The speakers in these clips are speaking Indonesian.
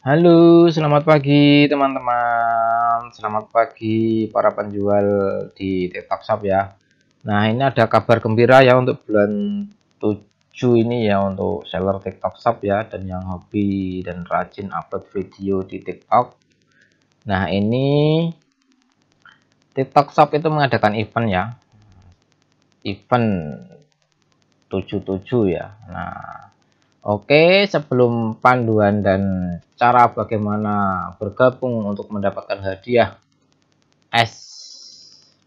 Halo, selamat pagi teman-teman. Selamat pagi para penjual di TikTok Shop ya. Nah, ini ada kabar gembira ya untuk bulan 7 ini ya untuk seller TikTok Shop ya dan yang hobi dan rajin upload video di TikTok. Nah, ini TikTok Shop itu mengadakan event ya. Event 77 ya. Nah, oke, sebelum panduan dan cara bagaimana bergabung untuk mendapatkan hadiah s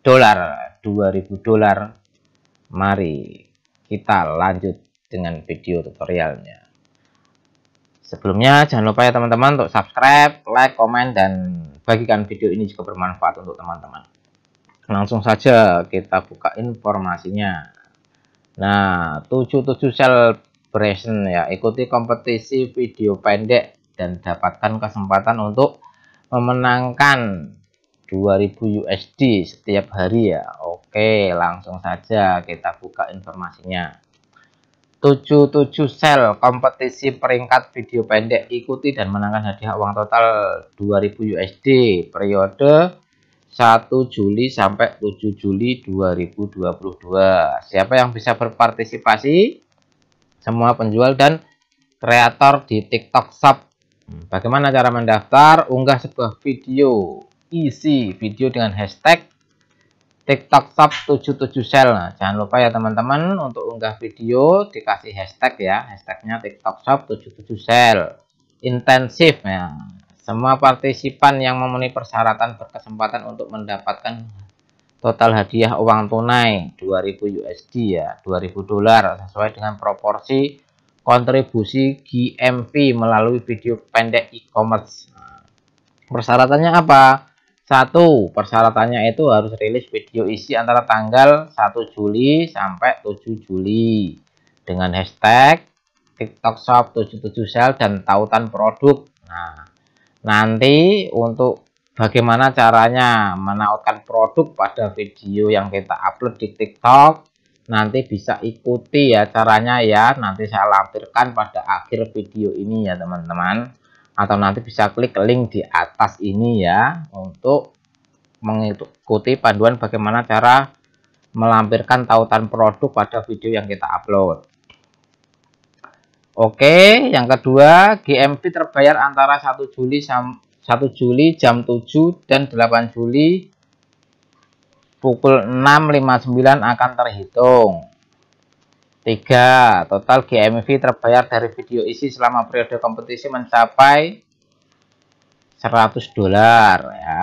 dolar 2000 dolar mari kita lanjut dengan video tutorialnya sebelumnya jangan lupa ya teman-teman untuk subscribe like komen dan bagikan video ini juga bermanfaat untuk teman-teman langsung saja kita buka informasinya nah 77 sel present ya ikuti kompetisi video pendek dan dapatkan kesempatan untuk memenangkan 2000 USD setiap hari ya Oke langsung saja kita buka informasinya 77 sel kompetisi peringkat video pendek ikuti dan menangkan hadiah uang total 2000 USD periode 1 Juli sampai 7 Juli 2022 siapa yang bisa berpartisipasi semua penjual dan kreator di TikTok Shop Hmm. Bagaimana cara mendaftar? Unggah sebuah video, isi video dengan hashtag TikTok Top 77 Sel. Nah, jangan lupa ya teman-teman untuk unggah video dikasih hashtag ya, hashtagnya TikTok Top 77 Sel. Intensif ya. Semua partisipan yang memenuhi persyaratan berkesempatan untuk mendapatkan total hadiah uang tunai 2000 USD ya, 2000 dolar sesuai dengan proporsi kontribusi GMV melalui video pendek e-commerce. Persyaratannya apa? Satu, persyaratannya itu harus rilis video isi antara tanggal 1 Juli sampai 7 Juli dengan hashtag TikTok Shop 77 sel dan tautan produk. Nah, nanti untuk bagaimana caranya menautkan produk pada video yang kita upload di TikTok nanti bisa ikuti ya caranya ya nanti saya lampirkan pada akhir video ini ya teman-teman atau nanti bisa klik link di atas ini ya untuk mengikuti panduan bagaimana cara melampirkan tautan produk pada video yang kita upload Oke yang kedua GMP terbayar antara 1 Juli 1 Juli jam 7 dan 8 Juli pukul 6.59 akan terhitung. 3. Total GMV terbayar dari video isi selama periode kompetisi mencapai 100 dolar ya.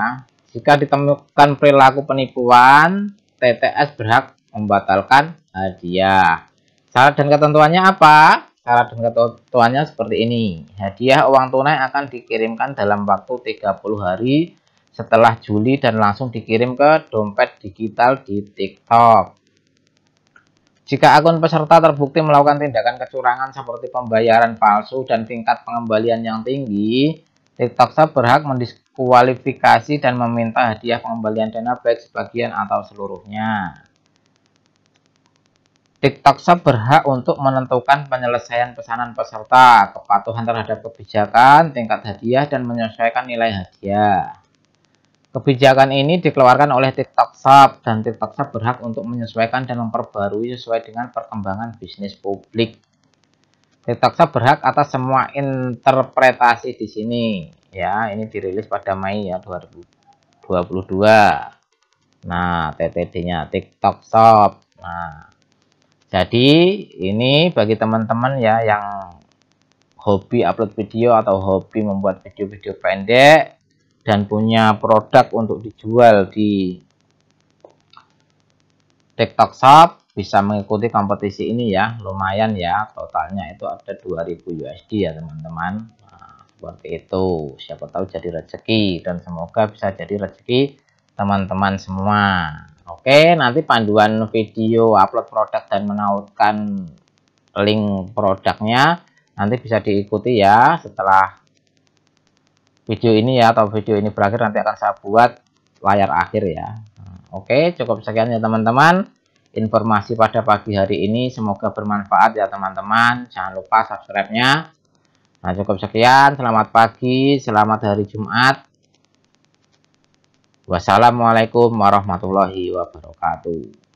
Jika ditemukan perilaku penipuan, TTS berhak membatalkan hadiah. Syarat dan ketentuannya apa? Syarat dan ketentuannya seperti ini. Hadiah uang tunai akan dikirimkan dalam waktu 30 hari setelah Juli dan langsung dikirim ke dompet digital di TikTok. Jika akun peserta terbukti melakukan tindakan kecurangan seperti pembayaran palsu dan tingkat pengembalian yang tinggi, TikTok Shop berhak mendiskualifikasi dan meminta hadiah pengembalian dana baik sebagian atau seluruhnya. TikTok Shop berhak untuk menentukan penyelesaian pesanan peserta, kepatuhan terhadap kebijakan, tingkat hadiah, dan menyesuaikan nilai hadiah. Kebijakan ini dikeluarkan oleh TikTok Shop dan TikTok Shop berhak untuk menyesuaikan dan memperbarui sesuai dengan perkembangan bisnis publik. TikTok Shop berhak atas semua interpretasi di sini. Ya, ini dirilis pada Mei ya 2022. Nah, TTD-nya TikTok Shop. Nah, jadi ini bagi teman-teman ya yang hobi upload video atau hobi membuat video-video pendek dan punya produk untuk dijual di TikTok Shop bisa mengikuti kompetisi ini ya lumayan ya totalnya itu ada 2000 USD ya teman-teman nah, seperti itu siapa tahu jadi rezeki dan semoga bisa jadi rezeki teman-teman semua Oke nanti panduan video upload produk dan menautkan link produknya nanti bisa diikuti ya setelah video ini ya atau video ini berakhir nanti akan saya buat layar akhir ya Oke cukup sekian ya teman-teman informasi pada pagi hari ini semoga bermanfaat ya teman-teman jangan lupa subscribe nya Nah cukup sekian selamat pagi selamat hari Jumat Wassalamualaikum warahmatullahi wabarakatuh